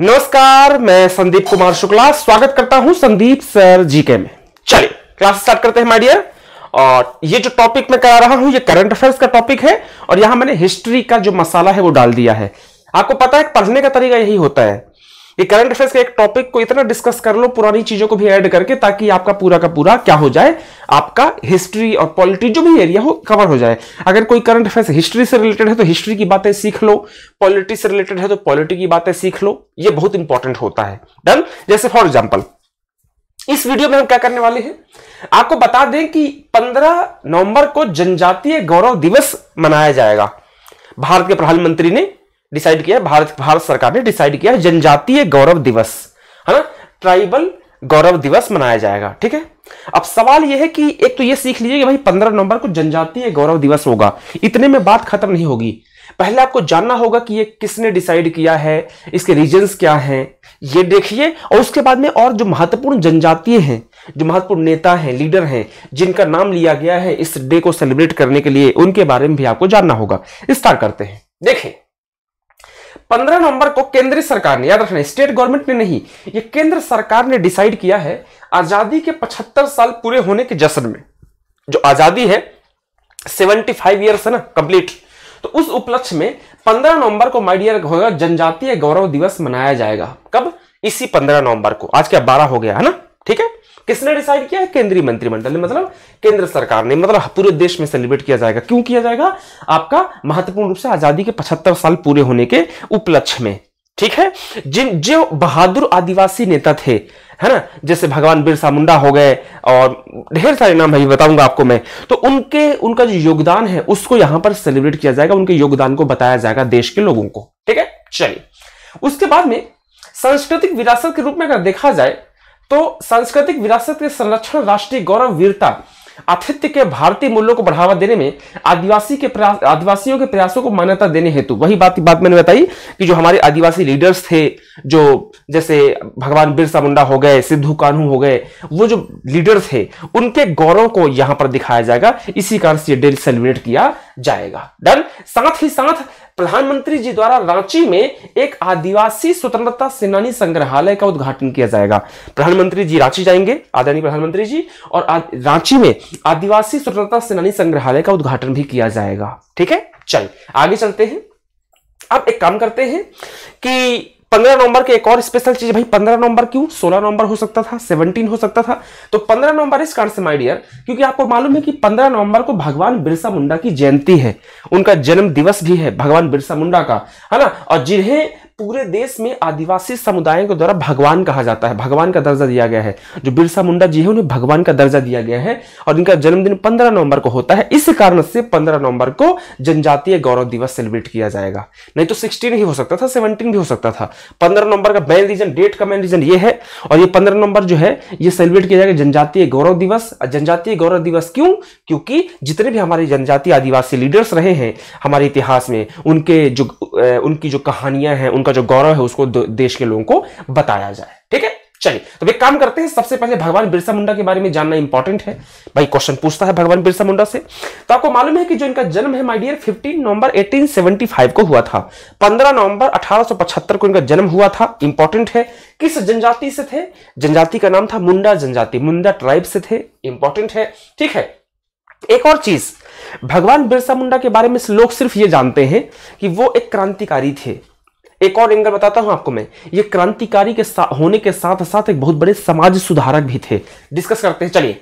नमस्कार मैं संदीप कुमार शुक्ला स्वागत करता हूं संदीप सर जीके में चलिए क्लास स्टार्ट करते हैं माय डियर और ये जो टॉपिक मैं करा रहा हूं ये करंट अफेयर्स का टॉपिक है और यहां मैंने हिस्ट्री का जो मसाला है वो डाल दिया है आपको पता है पढ़ने का तरीका यही होता है ये करंट अफेयर्स के एक टॉपिक को इतना डिस्कस कर लो पुरानी चीजों को भी ऐड करके ताकि आपका पूरा का पूरा क्या हो जाए आपका हिस्ट्री और पॉलिटी जो भी एरिया हो कवर हो जाए अगर कोई करंट अफेयर्स हिस्ट्री से रिलेटेड है तो हिस्ट्री की बातें सीख लो पॉलिटी से रिलेटेड है तो पॉलिटी की बातें सीख लो ये बहुत इंपॉर्टेंट होता है डन जैसे फॉर एग्जाम्पल इस वीडियो में हम क्या करने वाले हैं आपको बता दें कि 15 नवंबर को जनजातीय गौरव दिवस मनाया जाएगा भारत के प्रधानमंत्री ने डिसाइड किया भारत भारत सरकार ने डिसाइड किया है जनजातीय गौरव दिवस है ना ट्राइबल गौरव दिवस मनाया जाएगा ठीक है अब सवाल यह है कि एक तो यह सीख लीजिए कि भाई पंद्रह नवंबर को जनजातीय गौरव दिवस होगा इतने में बात खत्म नहीं होगी पहले आपको जानना होगा कि ये किसने डिसाइड किया है इसके रीजंस क्या हैं ये देखिए और उसके बाद में और जो महत्वपूर्ण जनजातीय हैं जो महत्वपूर्ण नेता हैं लीडर हैं जिनका नाम लिया गया है इस डे को सेलिब्रेट करने के लिए उनके बारे में भी आपको जानना होगा स्टार्ट करते हैं देखें पंद्रह नवंबर को केंद्र सरकार ने याद रखना स्टेट गवर्नमेंट ने नहीं ये केंद्र सरकार ने डिसाइड किया है आजादी के पचहत्तर साल पूरे होने के जश्न में जो आजादी है सेवेंटी फाइव ईयर्स है ना कंप्लीट तो उस उपलक्ष्य में पंद्रह नवंबर को माइडियर होगा जनजातीय गौरव दिवस मनाया जाएगा कब इसी पंद्रह नवंबर को आज क्या बारह हो गया है ना ठीक है किसने डिसाइड किया है केंद्रीय मंत्रिमंडल ने मतलब केंद्र सरकार ने मतलब पूरे देश में सेलिब्रेट किया जाएगा क्यों किया जाएगा आपका महत्वपूर्ण रूप से आजादी के पचहत्तर साल पूरे होने के उपलक्ष्य में ठीक है जिन जो बहादुर आदिवासी नेता थे है ना जैसे भगवान बिरसा मुंडा हो गए और ढेर सारे नाम है बताऊंगा आपको मैं तो उनके उनका जो योगदान है उसको यहां पर सेलिब्रेट किया जाएगा उनके योगदान को बताया जाएगा देश के लोगों को ठीक है चलिए उसके बाद में सांस्कृतिक विरासत के रूप में अगर देखा जाए तो सांस्कृतिक विरासत के संरक्षण राष्ट्रीय गौरव वीरता आतिथ्य के भारतीय मूल्यों को बढ़ावा देने में आदिवासी के प्रयास आदिवासियों के प्रयासों को मान्यता देने हेतु वही बात बात मैंने बताई कि जो हमारे आदिवासी लीडर्स थे जो जैसे भगवान बिरसा मुंडा हो गए सिद्धू कानू हो गए वो जो लीडर्स थे उनके गौरव को यहां पर दिखाया जाएगा इसी कारण से डेल सेलिब्रेट किया जाएगा डन साथ ही साथ प्रधानमंत्री जी द्वारा रांची में एक आदिवासी स्वतंत्रता सेनानी संग्रहालय का उद्घाटन किया जाएगा प्रधानमंत्री जी रांची जाएंगे आदरणीय प्रधानमंत्री जी और रांची में आदिवासी स्वतंत्रता सेनानी संग्रहालय का उद्घाटन भी किया जाएगा ठीक है चल आगे चलते हैं अब एक काम करते हैं कि पंद्रह नवंबर के एक और स्पेशल चीज भाई पंद्रह नवंबर क्यों सोलह नवंबर हो सकता था सेवनटीन हो सकता था तो पंद्रह नवंबर इस कारण से माय डियर क्योंकि आपको मालूम है कि पंद्रह नवंबर को भगवान बिरसा मुंडा की जयंती है उनका जन्म दिवस भी है भगवान बिरसा मुंडा का है ना और जिन्हें पूरे देश में आदिवासी समुदायों के द्वारा भगवान कहा जाता है भगवान का दर्जा दिया गया है जो बिरसा मुंडा जी है उन्हें भगवान का दर्जा दिया गया है और इनका जन्मदिन 15 नवंबर को होता है इस कारण से 15 नवंबर को जनजातीय गौरव दिवस सेलिब्रेट किया जाएगा नहीं तो सिक्सटीन ही हो सकता था सेवनटीन भी हो सकता था पंद्रह नवंबर का मेन रीजन डेट का मेन रीजन ये है और ये पंद्रह नवंबर जो है ये सेलिब्रेट किया जाएगा जनजातीय गौरव दिवस जनजातीय गौरव दिवस क्यों क्योंकि जितने भी हमारे जनजातीय आदिवासी लीडर्स रहे हैं हमारे इतिहास में उनके जो उनकी जो कहानियां हैं उनका का जो गौरव है उसको देश के लोगों को बताया जाए ठीक है चलिए तो एक काम करते हैं सबसे पहले भगवान बिरसा मुंडा के बारे में जानना इंपॉर्टेंट है भाई क्वेश्चन पूछता है भगवान बिरसा मुंडा से तो आपको मालूम है कि जो इनका जन्म है माय डियर 15 नवंबर 1875 को हुआ था 15 नवंबर 1875 को इनका जन्म हुआ था इंपॉर्टेंट है किस जनजाति से थे जनजाति का नाम था मुंडा जनजाति मुंडा ट्राइब से थे इंपॉर्टेंट है ठीक है एक और चीज भगवान बिरसा मुंडा के बारे में लोग सिर्फ ये जानते हैं कि वो एक क्रांतिकारी थे एक और एंगल बताता हूं आपको मैं ये क्रांतिकारी के होने के साथ साथ एक बहुत बड़े समाज सुधारक भी थे डिस्कस करते हैं चलिए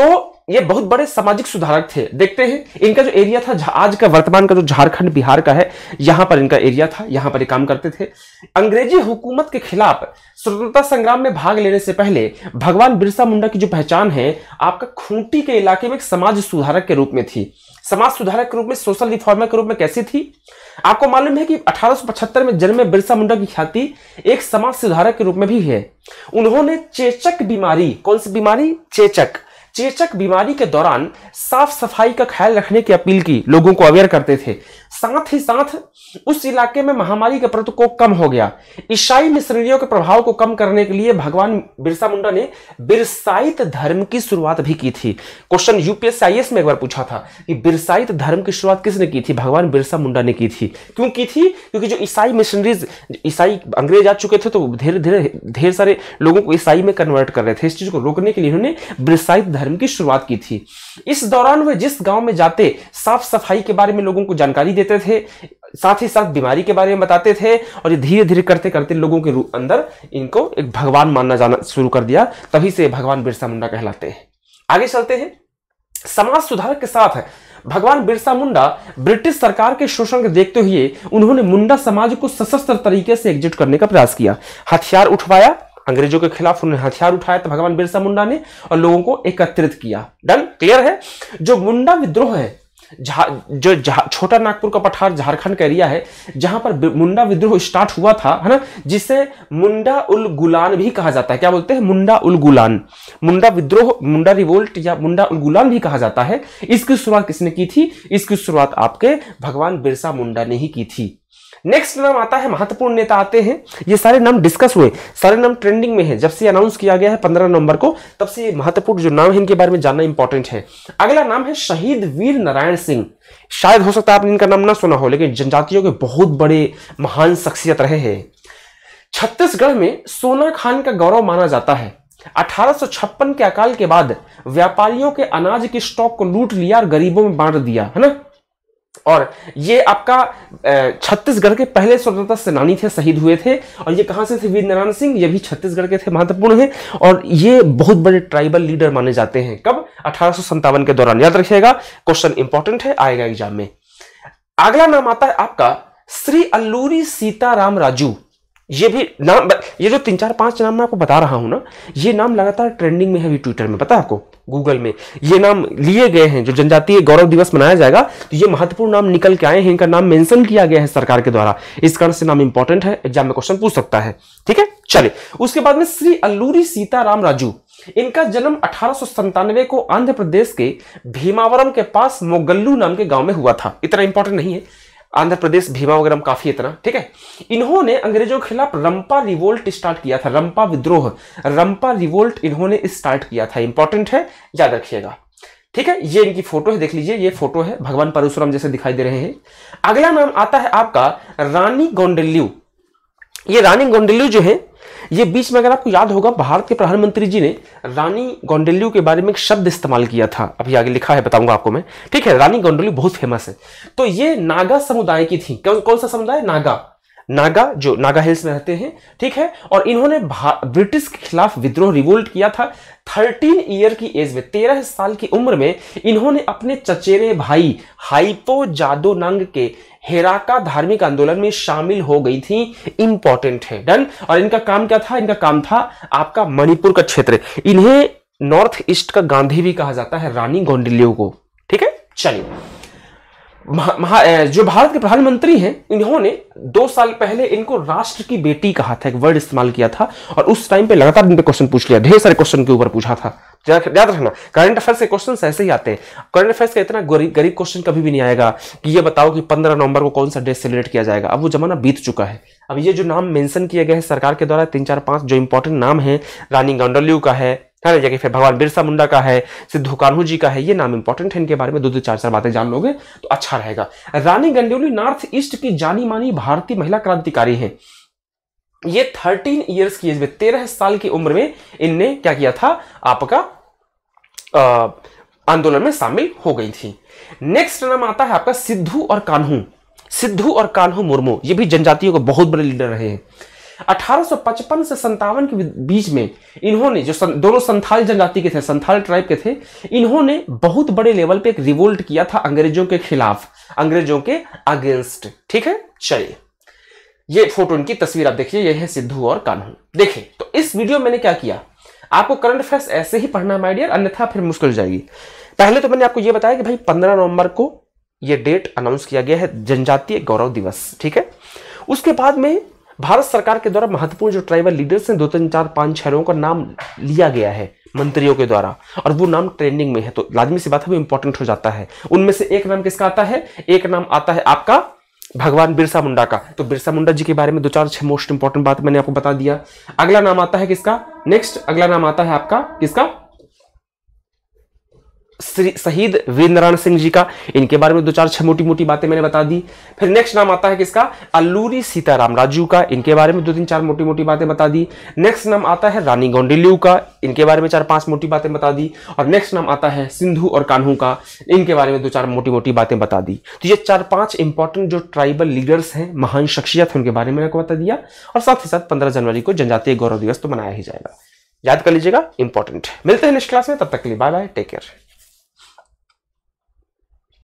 तो ये बहुत बड़े सामाजिक सुधारक थे देखते हैं इनका जो एरिया था आज का वर्तमान का जो झारखंड बिहार का है यहां पर इनका एरिया था यहां पर ये काम करते थे अंग्रेजी हुकूमत के खिलाफ स्वतंत्रता संग्राम में भाग लेने से पहले भगवान बिरसा मुंडा की जो पहचान है आपका खूंटी के इलाके में एक समाज सुधारक के रूप में थी समाज सुधारक के रूप में सोशल रिफॉर्मर के रूप में कैसी थी आपको मालूम है कि 1875 में जन्मे बिरसा मुंडा की ख्याति एक समाज सुधारक के रूप में भी है उन्होंने चेचक बीमारी कौन सी बीमारी चेचक चेचक बीमारी के दौरान साफ सफाई का ख्याल रखने की अपील की लोगों को अवेयर करते थे साथ ही साथ उस इलाके में महामारी का प्रकोप कम हो गया ईसाई मिशनरियों के प्रभाव को कम करने के लिए भगवान बिरसा मुंडा ने बिरसाइत धर्म की शुरुआत भी की थी क्वेश्चन यूपीएसआईएस में एक बार पूछा था कि बिरसाइत धर्म की शुरुआत किसने की थी भगवान बिरसा मुंडा ने की थी क्यों की थी क्योंकि जो ईसाई मिशनरीज ईसाई अंग्रेज आ चुके थे तो धीरे धीरे ढेर सारे लोगों को ईसाई में कन्वर्ट कर रहे थे इस चीज को रोकने के लिए उन्होंने बिरसाइत धर्म धर्म की शुरुआत की थी इस दौरान वे जिस गांव में जाते साफ सफाई के बारे में लोगों को जानकारी देते थे साथ ही साथ बीमारी के बारे में बताते थे और ये धीरे धीरे करते करते लोगों के अंदर इनको एक भगवान मानना जाना शुरू कर दिया तभी से भगवान बिरसा मुंडा कहलाते हैं आगे चलते हैं समाज सुधारक के साथ है भगवान बिरसा मुंडा ब्रिटिश सरकार के शोषण को देखते हुए उन्होंने मुंडा समाज को सशस्त्र तरीके से एग्जिट करने का प्रयास किया हथियार उठवाया अंग्रेजों के खिलाफ उन्होंने हथियार उठाया था तो भगवान बिरसा मुंडा ने और लोगों को एकत्रित किया डन क्लियर है जो मुंडा विद्रोह है जो छोटा नागपुर का पठार झारखंड का एरिया है जहां पर मुंडा विद्रोह स्टार्ट हुआ था है ना जिसे मुंडा उल गुलान भी कहा जाता है क्या बोलते हैं मुंडा उल गुलान मुंडा विद्रोह मुंडा रिवोल्ट या मुंडा उल गुलान भी कहा जाता है इसकी शुरुआत किसने की थी इसकी शुरुआत आपके भगवान बिरसा मुंडा ने ही की थी नेक्स्ट नाम आता है महत्वपूर्ण नेता आते हैं ये सारे नाम डिस्कस हुए सारे नाम ट्रेंडिंग में है जब से अनाउंस किया गया है पंद्रह नवंबर को तब से ये महत्वपूर्ण जो नाम है इनके बारे में जानना इंपॉर्टेंट है अगला नाम है शहीद वीर नारायण सिंह शायद हो सकता है आपने इनका नाम ना सुना हो लेकिन जनजातियों के बहुत बड़े महान शख्सियत रहे हैं छत्तीसगढ़ में सोना खान का गौरव माना जाता है 1856 के अकाल के बाद व्यापारियों के अनाज के स्टॉक को लूट लिया और गरीबों में बांट दिया है ना और ये आपका छत्तीसगढ़ के पहले स्वतंत्रता सेनानी थे शहीद हुए थे और ये कहाँ से थे वीर नारायण सिंह ये भी छत्तीसगढ़ के थे महत्वपूर्ण हैं और ये बहुत बड़े ट्राइबल लीडर माने जाते हैं कब अठारह के दौरान याद रखिएगा क्वेश्चन इंपॉर्टेंट है आएगा एग्जाम में अगला नाम आता है आपका श्री अल्लूरी सीताराम राजू ये भी नाम ये जो तीन चार पांच नाम मैं आपको बता रहा हूं ना ये नाम लगातार ट्रेंडिंग में है अभी ट्विटर में पता है आपको गूगल में ये नाम लिए गए हैं जो जनजातीय गौरव दिवस मनाया जाएगा तो ये महत्वपूर्ण नाम निकल के आए हैं इनका नाम मेंशन किया गया है सरकार के द्वारा इस कारण से नाम इंपॉर्टेंट है एग्जाम में क्वेश्चन पूछ सकता है ठीक है चलिए उसके बाद में श्री अल्लूरी सीताराम राजू इनका जन्म अठारह को आंध्र प्रदेश के भीमावरम के पास मोगल्लू नाम के गांव में हुआ था इतना इंपॉर्टेंट नहीं है आंध्र प्रदेश भीमा वगैरह काफी इतना ठीक है इन्होंने अंग्रेजों के खिलाफ रंपा रिवोल्ट स्टार्ट किया था रंपा विद्रोह रंपा रिवोल्ट इन्होंने स्टार्ट किया था इंपॉर्टेंट है याद रखिएगा ठीक है ये इनकी फोटो है देख लीजिए ये फोटो है भगवान परशुराम जैसे दिखाई दे रहे हैं अगला नाम आता है आपका रानी गोंडल्यू ये रानी गोंडल्यू जो है ये बीच में अगर आपको याद होगा भारत के प्रधानमंत्री जी ने रानी गोंडेल्यू के बारे में एक शब्द इस्तेमाल किया था अभी आगे लिखा है बताऊंगा आपको मैं ठीक है रानी गोंडेल्यू बहुत फेमस है तो ये नागा समुदाय की थी कौन कौन सा समुदाय नागा नागा जो नागा हिल्स में रहते हैं ठीक है और इन्होंने ब्रिटिश के खिलाफ विद्रोह रिवोल्ट किया था थर्टीन ईयर की एज में तेरह साल की उम्र में इन्होंने अपने चचेरे भाई हाइपो जादो नंग के हेराका धार्मिक आंदोलन में शामिल हो गई थी इंपॉर्टेंट है डन और इनका काम क्या था इनका काम था आपका मणिपुर का क्षेत्र इन्हें नॉर्थ ईस्ट का गांधी भी कहा जाता है रानी गोंडिल्यो को ठीक है चलिए महा, महा, जो भारत के प्रधानमंत्री हैं इन्होंने दो साल पहले इनको राष्ट्र की बेटी कहा था एक वर्ड इस्तेमाल किया था और उस टाइम पे लगातार इन पे क्वेश्चन पूछ लिया ढेर सारे क्वेश्चन के ऊपर पूछा था याद रखना करंट अफेयर्स के क्वेश्चन ऐसे ही आते हैं करंट अफेयर्स का इतना गरीब क्वेश्चन कभी भी नहीं आएगा कि ये बताओ कि पंद्रह नवंबर को कौन सा डे सेलिब्रेट किया जाएगा अब वो जमाना बीत चुका है अब ये जो नाम मेंशन किया गया है सरकार के द्वारा तीन चार पांच जो इंपॉर्टेंट नाम है रानी गांडल्यू का है ध्यान रखिएगा फिर भगवान बिरसा मुंडा का है सिद्धू कान्हू जी का है ये नाम इंपॉर्टेंट है इनके बारे में दो दो चार चार बातें जान लोगे तो अच्छा रहेगा रानी गंडोली नॉर्थ ईस्ट की जानी मानी भारतीय महिला क्रांतिकारी है ये थर्टीन ईयर्स की एज में तेरह साल की उम्र में इनने क्या किया था आपका आंदोलन में शामिल हो गई थी नेक्स्ट नाम आता है आपका सिद्धू और कान्हू सिद्धू और कान्हू मुर्मू ये भी जनजातियों के बहुत बड़े लीडर रहे हैं 1855 से संतावन के बीच में इन्होंने जो सं, दोनों संथाल जनजाति के थे संथाल ट्राइब के थे इन्होंने बहुत बड़े लेवल पे एक रिवोल्ट किया था अंग्रेजों के खिलाफ अंग्रेजों के अगेंस्ट ठीक है चलिए ये फोटो इनकी तस्वीर आप देखिए यह है सिद्धू और कानून देखिए तो इस वीडियो मैंने क्या किया आपको करंट अफेयर्स ऐसे ही पढ़ना है माइडियर अन्यथा फिर मुश्किल जाएगी पहले तो मैंने आपको यह बताया कि भाई 15 नवंबर को यह डेट अनाउंस किया गया है जनजातीय गौरव दिवस ठीक है उसके बाद में भारत सरकार के द्वारा महत्वपूर्ण जो ट्राइबल लीडर्स हैं दो तीन चार पांच छह लोगों का नाम लिया गया है मंत्रियों के द्वारा और वो नाम ट्रेंडिंग में है तो लाजमी सी बात है वो इंपॉर्टेंट हो जाता है उनमें से एक नाम किसका आता है एक नाम आता है आपका भगवान बिरसा मुंडा का तो बिरसा मुंडा जी के बारे में दो चार छह मोस्ट इंपॉर्टेंट बात मैंने आपको बता दिया अगला नाम आता है किसका नेक्स्ट अगला नाम आता है आपका किसका शहीद वीर नारायण सिंह जी का इनके बारे में दो चार छह मोटी मोटी बातें मैंने बता दी फिर नेक्स्ट नाम आता है किसका अल्लूरी सीताराम राजू का इनके बारे में दो तीन चार मोटी मोटी बातें बता दी नेक्स्ट नाम आता है रानी गौंडिल्यू का इनके बारे में चार पांच मोटी बातें बता दी और नेक्स्ट नाम आता है सिंधु और कान्हू का इनके बारे में दो चार मोटी मोटी बातें बता दी तो ये चार पांच इंपॉर्टेंट जो ट्राइबल लीडर्स हैं महान शख्सियत है उनके बारे में आपको बता दिया और साथ ही साथ पंद्रह जनवरी को जनजातीय गौरव दिवस तो मनाया ही जाएगा याद कर लीजिएगा इंपॉर्टेंट मिलते हैं नेक्स्ट क्लास में तब तक के लिए बाय बाय टेक केयर